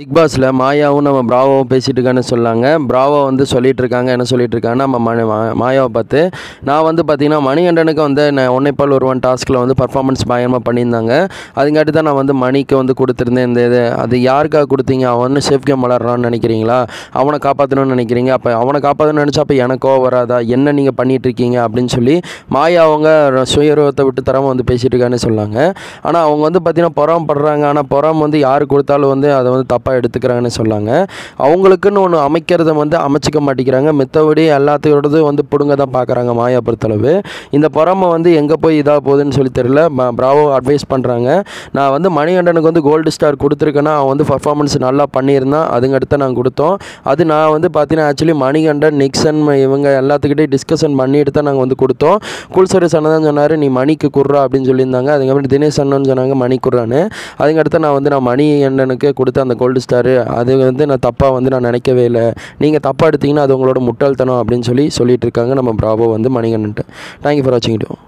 big பாஸில் மாயாவும் நம்ம பிராவோவும் பேசிகிட்டு இருக்கான்னு சொல்லாங்க பிராவோ வந்து சொல்லிகிட்டு இருக்காங்க என்ன சொல்லிட்டு இருக்காங்கன்னா நம்ம மணி மாயாவை பார்த்து நான் வந்து பார்த்தீங்கன்னா மணிகண்டனுக்கு வந்து நான் ஒன்னைப்பால் ஒருவன் டாஸ்கில் வந்து பர்ஃபார்மன்ஸ் பயமாக பண்ணியிருந்தாங்க அதுங்காட்டி தான் நான் வந்து மணிக்கு வந்து கொடுத்துருந்தேன் இந்த இது அது யாருக்காக கொடுத்தீங்க அவன் வந்து சேஃப் கேம் விளாட்றான்னு நினைக்கிறீங்களா அவனை காப்பாற்றணும்னு நினைக்கிறீங்க அப்போ அவனை காப்பாற்றணும்னு நினச்சா அப்போ எனக்கோ வராதா என்ன நீங்கள் பண்ணிகிட்டு இருக்கீங்க அப்படின்னு சொல்லி மாயா அவங்க சுயரூபத்தை விட்டு தரமாக வந்து பேசிகிட்டு இருக்கான்னு சொல்லாங்க ஆனால் அவங்க வந்து பார்த்தீங்கன்னா புறம் படுறாங்க ஆனால் புறம் வந்து யார் கொடுத்தாலும் வந்து அதை வந்து தப்பு தப்பாக எடுத்துக்கிறாங்கன்னு சொன்னாங்க அவங்களுக்குன்னு ஒன்று அமைக்கிறத வந்து அமைச்சிக்க மாட்டேங்கிறாங்க மித்தபடி எல்லாத்தையோடது வந்து பிடுங்க தான் பார்க்குறாங்க மாயா பொறுத்தளவு இந்த பொறாமை வந்து எங்கே போய் இதாக போகுதுன்னு சொல்லி தெரியல பிராவோ அட்வைஸ் பண்ணுறாங்க நான் வந்து மணிகண்டனுக்கு வந்து கோல்டு ஸ்டார் கொடுத்துருக்கேன்னா அவன் வந்து பர்ஃபார்மன்ஸ் நல்லா பண்ணியிருந்தான் அதுங்கடுத்த நான் கொடுத்தோம் அது நான் வந்து பார்த்தீங்கன்னா ஆக்சுவலி மணிகண்டன் நிக்சன் இவங்க எல்லாத்துக்கிட்டையும் டிஸ்கஷன் பண்ணிட்டு தான் நாங்கள் வந்து கொடுத்தோம் குல்சரி சன்னதான் சொன்னார் நீ மணிக்கு குர்றா அப்படின்னு சொல்லியிருந்தாங்க அதுக்கப்புறம் தினேஷ் அண்ணன் சொன்னாங்க மணி குர்றான்னு அதுக்கடுத்து நான் வந்து நான் மணி கொடுத்த அந்த கோல்டு அடிச்சிட்டாரு அது வந்து நான் தப்பாக வந்து நான் நினைக்கவே இல்லை நீங்கள் தப்பாக எடுத்திங்கன்னா அது உங்களோட முட்டாள்தனம் அப்படின்னு சொல்லி சொல்லிட்டு இருக்காங்க நம்ம பிராபோ வந்து மணிகண்டன் தேங்க்யூ ஃபார் வாட்சிங்